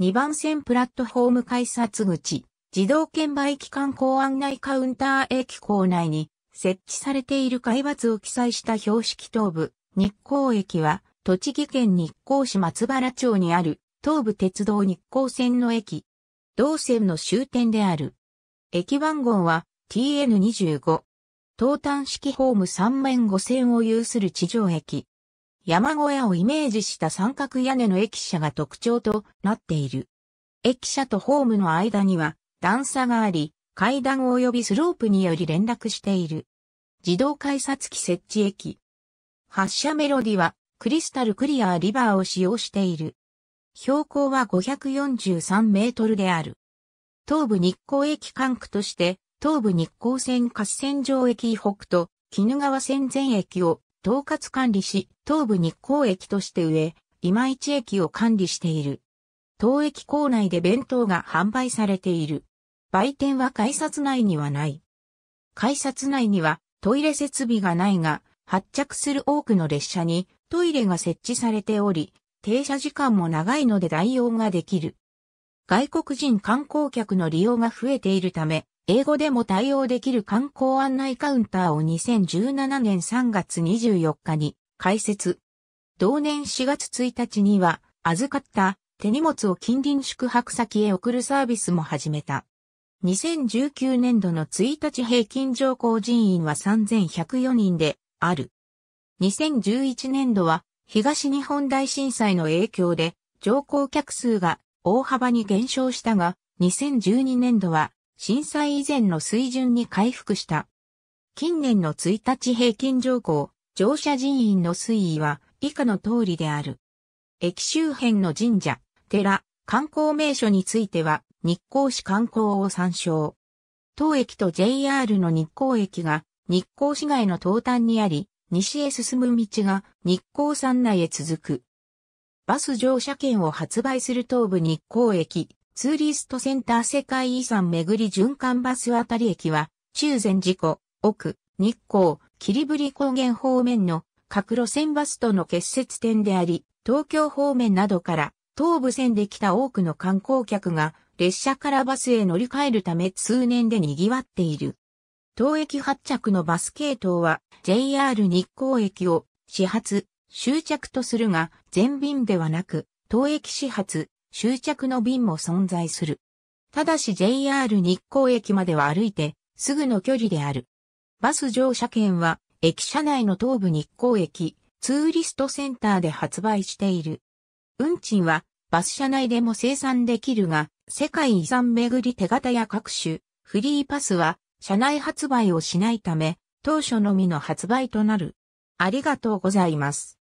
2番線プラットフォーム改札口、自動券売機関港案内カウンター駅構内に設置されている海抜を記載した標識東部、日光駅は、栃木県日光市松原町にある東武鉄道日光線の駅。同線の終点である。駅番号は TN25。東端式ホーム3面5線を有する地上駅。山小屋をイメージした三角屋根の駅舎が特徴となっている。駅舎とホームの間には段差があり、階段及びスロープにより連絡している。自動改札機設置駅。発車メロディはクリスタルクリアーリバーを使用している。標高は543メートルである。東武日光駅管区として、東武日光線合線上駅北と、絹川線全駅を統括管理し、東武日光駅として上、今市駅を管理している。当駅構内で弁当が販売されている。売店は改札内にはない。改札内にはトイレ設備がないが、発着する多くの列車にトイレが設置されており、停車時間も長いので代用ができる。外国人観光客の利用が増えているため、英語でも対応できる観光案内カウンターを2017年3月24日に開設。同年4月1日には預かった手荷物を近隣宿泊先へ送るサービスも始めた。2019年度の1日平均乗降人員は3104人である。2011年度は東日本大震災の影響で乗降客数が大幅に減少したが、2012年度は震災以前の水準に回復した。近年の1日平均乗降、乗車人員の推移は以下の通りである。駅周辺の神社、寺、観光名所については日光市観光を参照。当駅と JR の日光駅が日光市街の東端にあり、西へ進む道が日光山内へ続く。バス乗車券を発売する東武日光駅、ツーリストセンター世界遺産巡り循環バス渡り駅は、中禅寺湖、奥、日光、霧降高原方面の各路線バスとの結節点であり、東京方面などから東武線で来た多くの観光客が列車からバスへ乗り換えるため通年で賑わっている。当駅発着のバス系統は JR 日光駅を始発、終着とするが全便ではなく、当駅始発、終着の便も存在する。ただし JR 日光駅までは歩いてすぐの距離である。バス乗車券は駅舎内の東部日光駅ツーリストセンターで発売している。運賃はバス車内でも生産できるが世界遺産巡り手形や各種フリーパスは車内発売をしないため当初のみの発売となる。ありがとうございます。